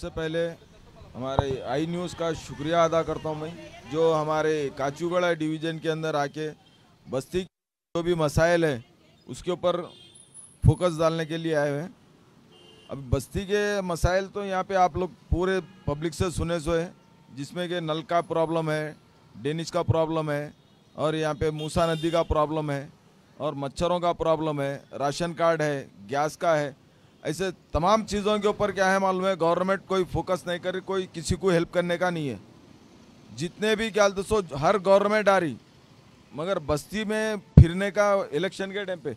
सबसे पहले हमारे आई न्यूज़ का शुक्रिया अदा करता हूँ मैं जो हमारे काचूगड़ा डिवीज़न के अंदर आके बस्ती जो भी मसाइल है उसके ऊपर फोकस डालने के लिए आए हुए हैं अब बस्ती के मसाइल तो यहाँ पे आप लोग पूरे पब्लिक से सुने सो है जिसमें कि नल का प्रॉब्लम है डेनिश का प्रॉब्लम है और यहाँ पे मूसा नदी का प्रॉब्लम है और मच्छरों का प्रॉब्लम है राशन कार्ड है गैस का है ऐसे तमाम चीज़ों के ऊपर क्या है मालूम है गवर्नमेंट कोई फोकस नहीं कर रही कोई किसी को हेल्प करने का नहीं है जितने भी क्या दसो हर गवर्नमेंट आ रही मगर बस्ती में फिरने का इलेक्शन के टाइम पे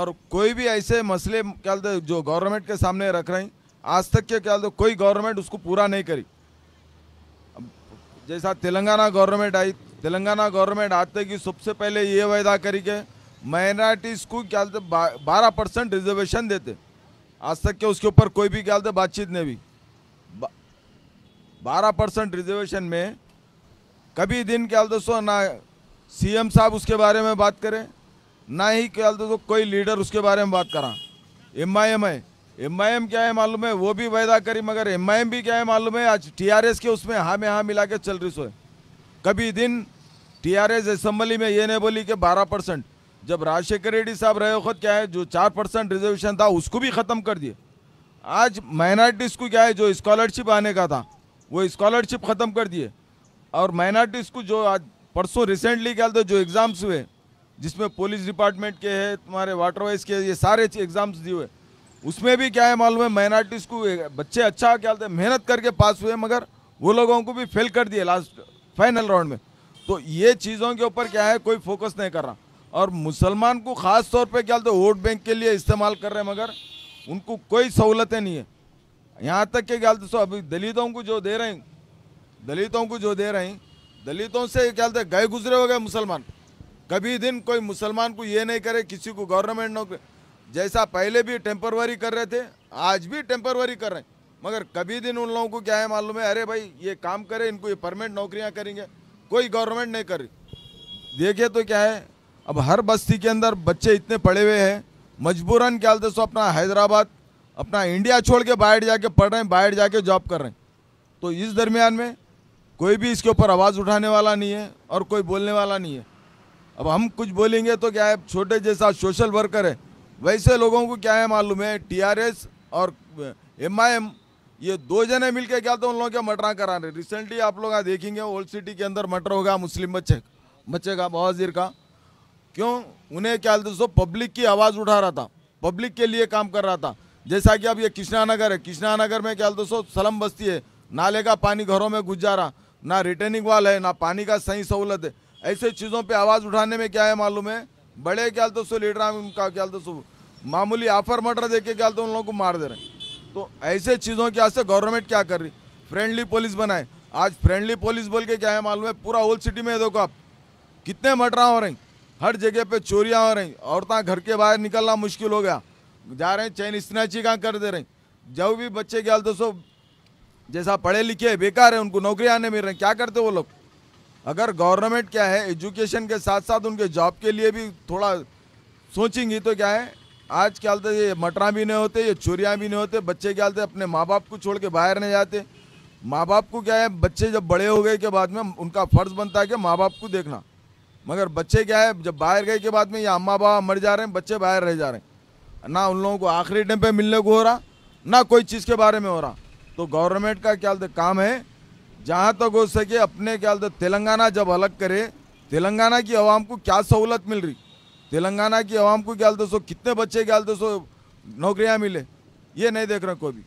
और कोई भी ऐसे मसले क्या जो गवर्नमेंट के सामने रख रही आज तक के क्या कोई गवर्नमेंट उसको पूरा नहीं करी जैसा तेलंगाना गवर्नमेंट आई तेलंगाना गवर्नमेंट आते कि सबसे पहले ये वायदा करी के माइनॉरिटीज़ को क्या बारह परसेंट रिजर्वेशन देते आज तक के उसके ऊपर कोई भी ख्याल बातचीत नहीं भी बारह परसेंट रिजर्वेशन में कभी दिन क्या दोस्तों ना सीएम साहब उसके बारे में बात करें ना ही क्या दोस्तों कोई लीडर उसके बारे में बात करा एम आई एम है एम आई एम क्या है मालूम है वो भी वायदा करी मगर एम आई एम भी क्या है मालूम है आज टी आर एस के उसमें हाँ में हाँ मिला के चल रही सो कभी दिन टी आर एस असम्बली में ये नहीं बोली कि बारह परसेंट जब राजशेखर रेड्डी साहब रहे वक्त क्या है जो चार परसेंट रिजर्वेशन था उसको भी ख़त्म कर दिए आज माइनॉरिटीज़ को क्या है जो स्कॉलरशिप आने का था वो स्कॉलरशिप ख़त्म कर दिए और माइनॉरिटीज़ को जो आज परसों रिसेंटली क्या था जो एग्ज़ाम्स हुए जिसमें पुलिस डिपार्टमेंट के है तुम्हारे वाटरवाइज के ये सारे एग्ज़ाम्स दिए हुए उसमें भी क्या है मालूम है माइनॉरिटीज़ को बच्चे अच्छा क्या होते मेहनत करके पास हुए मगर वो लोगों को भी फेल कर दिए लास्ट फाइनल राउंड में तो ये चीज़ों के ऊपर क्या है कोई फोकस नहीं कर रहा और मुसलमान को ख़ास तौर पे क्या तो वोट बैंक के लिए इस्तेमाल कर रहे हैं मगर उनको कोई सहूलतें नहीं है यहाँ तक के क्या सो अभी दलितों को जो दे रहे हैं दलितों को जो दे रहे हैं दलितों से क्या है गए गुजरे हो गए मुसलमान कभी दिन कोई मुसलमान को ये नहीं करे किसी को गवर्नमेंट नौकरी जैसा पहले भी टेम्परवरी कर रहे थे आज भी टेम्परवरी कर रहे हैं मगर कभी दिन उन लोगों को क्या है मालूम है अरे भाई ये काम करे इनको ये परमानेंट नौकरियां करेंगे कोई गवर्नमेंट नहीं कर रही देखिए तो क्या है अब हर बस्ती के अंदर बच्चे इतने पड़े हुए हैं मजबूरन क्या बोलते सो अपना हैदराबाद अपना इंडिया छोड़ के बाहर जाके पढ़ रहे हैं बाहर जाके जॉब कर रहे हैं तो इस दरमियान में कोई भी इसके ऊपर आवाज़ उठाने वाला नहीं है और कोई बोलने वाला नहीं है अब हम कुछ बोलेंगे तो क्या है छोटे जैसा सोशल वर्कर है वैसे लोगों को क्या है मालूम है टीआरएस और एमआईएम ये दो जने मिलके क्या तो उन लोगों के मटरा करा रहे रिसेंटली आप लोग देखेंगे ओल्ड सिटी के अंदर मटर होगा मुस्लिम बच्चे बच्चे का बवाजीर का क्यों उन्हें क्या दोस्तों पब्लिक की आवाज़ उठा रहा था पब्लिक के लिए काम कर रहा था जैसा कि अब ये कृष्णा नगर है कृष्णा नगर में क्या दोस्तों सलम बस्ती है नाले का पानी घरों में घुस जा रहा ना रिटर्निंग वाल है ना पानी का सही सहूलत है ऐसे चीज़ों पे आवाज़ उठाने में क्या है मालूम है बड़े क्या दोस्तों लीडर उनका क्या दोस्तों मामूली आफर मर्डर दे के क्या उन लोगों को मार दे रहे हैं तो ऐसे चीज़ों के से गवर्नमेंट क्या कर रही फ्रेंडली पुलिस बनाए आज फ्रेंडली पुलिस बोल के क्या है मालूम है पूरा होल सिटी में देखो आप कितने मर्डर हो रहे हैं हर जगह पे चोरियाँ हो रही औरतें घर के बाहर निकलना मुश्किल हो गया जा रहे हैं चैन स्नैची का कर दे रहे जब भी बच्चे क्या तो सो जैसा पढ़े लिखे बेकार है उनको नौकरियाँ आने मिल रही क्या करते वो लोग अगर गवर्नमेंट क्या है एजुकेशन के साथ साथ उनके जॉब के लिए भी थोड़ा सोचेंगी तो क्या है आज क्या हालत तो ये मटरा भी नहीं होते ये चोरियाँ भी नहीं होते बच्चे क्या हालते तो अपने माँ बाप को छोड़ के बाहर नहीं जाते माँ बाप को क्या है बच्चे जब बड़े हो गए के बाद में उनका फर्ज बनता है कि माँ बाप को देखना मगर बच्चे क्या है जब बाहर गए के बाद में या अम्मा बाबा मर जा रहे हैं बच्चे बाहर रह जा रहे हैं ना उन लोगों को आखिरी टाइम पे मिलने को हो रहा ना कोई चीज़ के बारे में हो रहा तो गवर्नमेंट का क्या काम है जहाँ तक हो सके अपने क्या तेलंगाना जब अलग करे तेलंगाना की आवाम को क्या सहूलत मिल रही तेलंगाना की आवाम को क्या सो कितने बच्चे क्या सो नौकरियाँ मिले ये नहीं देख रहे कोई भी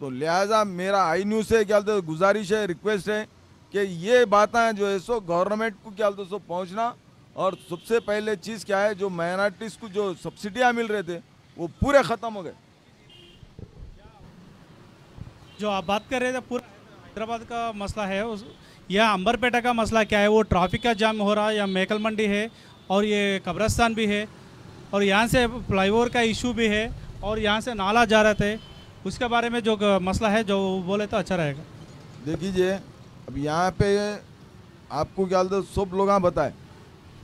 तो लिहाजा मेरा आई न्यूज़ से क्या गुजारिश है रिक्वेस्ट है कि ये बातें जो है सो गवर्नमेंट को क्या दोस्तों पहुँचना और सबसे पहले चीज़ क्या है जो माइनॉरिटीज़ को जो सब्सिडियाँ मिल रहे थे वो पूरे ख़त्म हो गए जो आप बात कर रहे थे पूरा हैदराबाद का मसला है उस यह अंबरपेटा का मसला क्या है वो ट्रैफिक का जाम हो रहा है या मेकल मंडी है और ये कब्रस्तान भी है और यहाँ से फ्लाईओवर का इशू भी है और यहाँ से नाला जा रहे थे तो उसके बारे में जो मसला है जो बोले तो अच्छा रहेगा देखिए अब यहाँ पे आपको क्या बोलते सब लोग बताए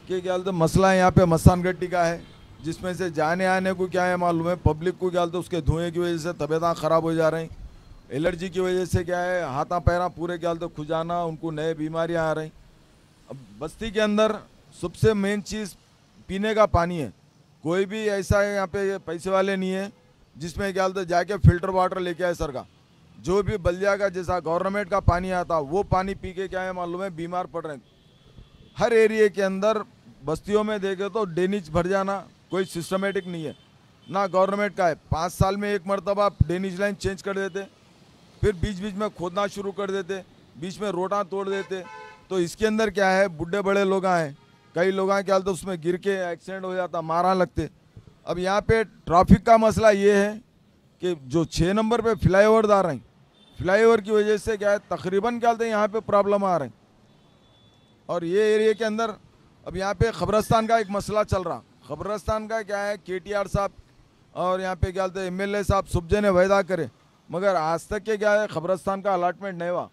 कि क्या बोलते मसला यहाँ पे मस्तान गड्डी का है जिसमें से जाने आने को क्या है मालूम है पब्लिक को क्या बोलते उसके धुएँ की वजह से तबियत ख़राब हो जा रही एलर्जी की वजह से क्या है हाथा पैरा पूरे क्या बोलते खुजाना उनको नए बीमारियाँ आ रही अब बस्ती के अंदर सबसे मेन चीज़ पीने का पानी है कोई भी ऐसा यहाँ पे पैसे वाले नहीं है जिसमें क्या बोलते जाके फिल्टर वाटर लेके आए सर का जो भी बलिया का जैसा गवर्नमेंट का पानी आता वो पानी पी के क्या है मालूम है बीमार पड़ रहे हैं हर एरिए के अंदर बस्तियों में देखे तो डेनिज भर जाना कोई सिस्टमेटिक नहीं है ना गवर्नमेंट का है पाँच साल में एक मरतबा डेनिज लाइन चेंज कर देते फिर बीच बीच में खोदना शुरू कर देते बीच में रोटा तोड़ देते तो इसके अंदर क्या है बुढ़े बड़े लोग आए कई लोग आए क्या तो उसमें गिर के एक्सीडेंट हो जाता मारा लगते अब यहाँ पे ट्रैफिक का मसला ये है कि जो छः नंबर पे फ्लाई ओवर दार हैं फ्लाईओवर की वजह से क्या है तकरीबन क्या होते हैं यहाँ पे प्रॉब्लम आ रही और ये एरिया के अंदर अब यहाँ पे खबरस्तान का एक मसला चल रहा खबरस्तान का क्या है के टी आर साहब और यहाँ पे क्या होते हैं एम एल ए साहब सुबजे ने वायदा करे मगर आज तक के क्या है खबरस्तान का अलाटमेंट नहीं हुआ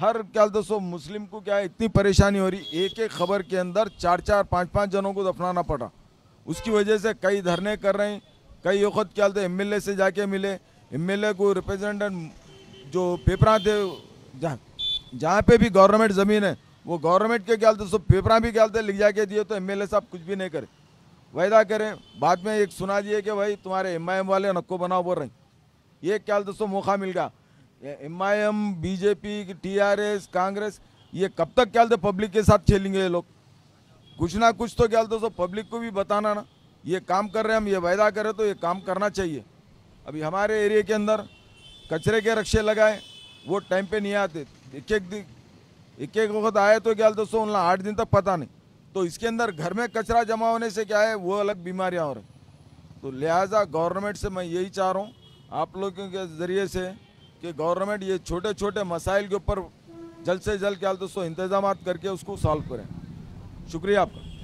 हर क्या दोस्तों मुस्लिम को क्या है इतनी परेशानी हो रही एक एक खबर के अंदर चार चार पाँच पाँच जनों को दफनाना पड़ा उसकी वजह से कई धरने कर रहे हैं कई वक्त क्या होते हैं एम एल ए से जाके मिले एम एल ए को रिप्रेजेंटेंट जो पेपरा थे जहाँ जहाँ पे भी गवर्नमेंट ज़मीन है वो गवर्नमेंट के क्या तो सब पेपरा भी क्या थे लिख जाके दिए तो एमएलए साहब कुछ भी नहीं करे वायदा करें बाद में एक सुना दिए कि भाई तुम्हारे एम वाले नक्को बनाओ बोल रहे ये क्या दोस्तों मौका मिल गया M I M BJP TRS Congress ये कब तक क्या थे पब्लिक के साथ खेलेंगे ये लोग कुछ ना कुछ तो क्या दोस्तों पब्लिक को भी बताना ना ये काम कर रहे हैं हम ये वायदा करें तो ये काम करना चाहिए अभी हमारे एरिए के अंदर कचरे के रक्षे लगाए वो टाइम पे नहीं आते एक एक दिन एक एक वक्त आए तो क्या दोस्तों उन आठ दिन तक पता नहीं तो इसके अंदर घर में कचरा जमा होने से क्या है वो अलग बीमारियाँ हो रही तो लिहाजा गवर्नमेंट से मैं यही चाह रहा हूँ आप लोगों के ज़रिए से कि गवर्नमेंट ये छोटे छोटे मसाइल के ऊपर जल्द से जल्द क्या दोस्तों इंतजाम करके उसको सॉल्व करें शुक्रिया आपका